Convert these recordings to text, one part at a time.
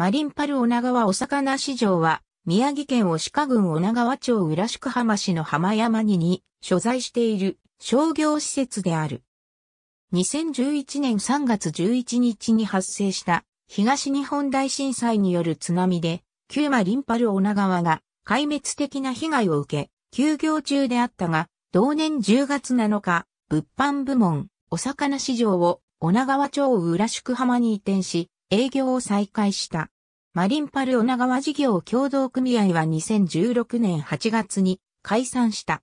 マリンパル女川お魚市場は、宮城県押鹿郡女川町浦宿浜市の浜山にに所在している商業施設である。2011年3月11日に発生した東日本大震災による津波で、旧マリンパル女川が壊滅的な被害を受け、休業中であったが、同年10月7日、物販部門、お魚市場を女川町浦宿浜に移転し、営業を再開した。マリンパル女川事業共同組合は2016年8月に解散した。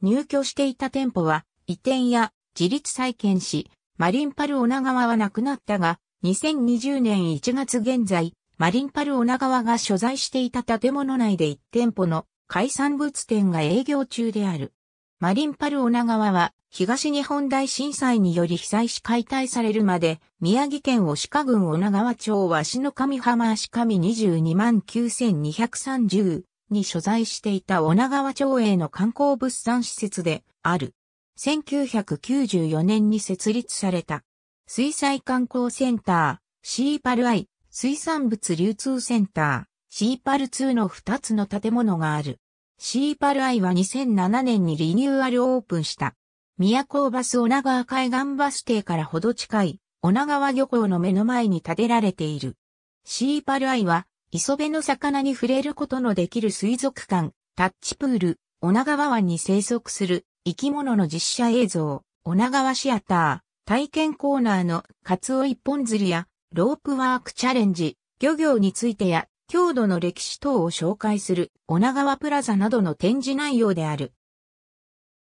入居していた店舗は移転や自立再建し、マリンパル女川はなくなったが、2020年1月現在、マリンパル女川が所在していた建物内で1店舗の海産物店が営業中である。マリンパル女川は東日本大震災により被災し解体されるまで、宮城県押鹿郡女川町紙の上浜足神22万9230に所在していた女川町への観光物産施設である。1994年に設立された。水災観光センター、シーパルアイ、水産物流通センター、シーパル2の2つの建物がある。シーパルアイは2007年にリニューアルオープンした。宮古バス女川海岸バス停からほど近い、女川漁港の目の前に建てられている。シーパルアイは、磯辺の魚に触れることのできる水族館、タッチプール、女川湾に生息する生き物の実写映像、女川シアター、体験コーナーのカツオ一本釣りや、ロープワークチャレンジ、漁業についてや、郷土の歴史等を紹介する女川プラザなどの展示内容である。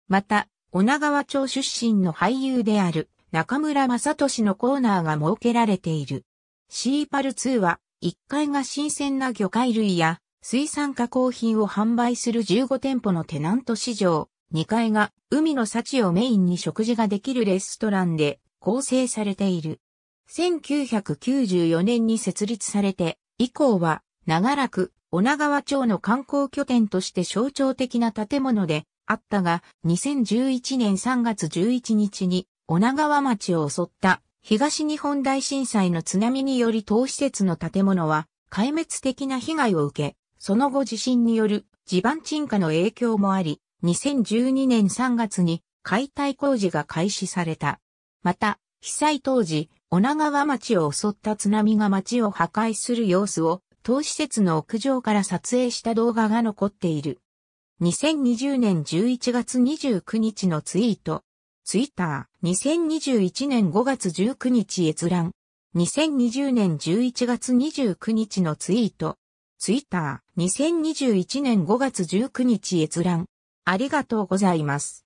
また、女川町出身の俳優である中村正俊のコーナーが設けられている。シーパル2は1階が新鮮な魚介類や水産加工品を販売する15店舗のテナント市場、2階が海の幸をメインに食事ができるレストランで構成されている。1994年に設立されて以降は長らく女川町の観光拠点として象徴的な建物であったが、2011年3月11日に、女川町を襲った東日本大震災の津波により当施設の建物は壊滅的な被害を受け、その後地震による地盤沈下の影響もあり、2012年3月に解体工事が開始された。また、被災当時、女川町を襲った津波が町を破壊する様子を、当施設の屋上から撮影した動画が残っている。2020年11月29日のツイート。ツイッター、2021年5月19日閲覧。2020年11月29日のツイート。ツイッター、2021年5月19日閲覧。ありがとうございます。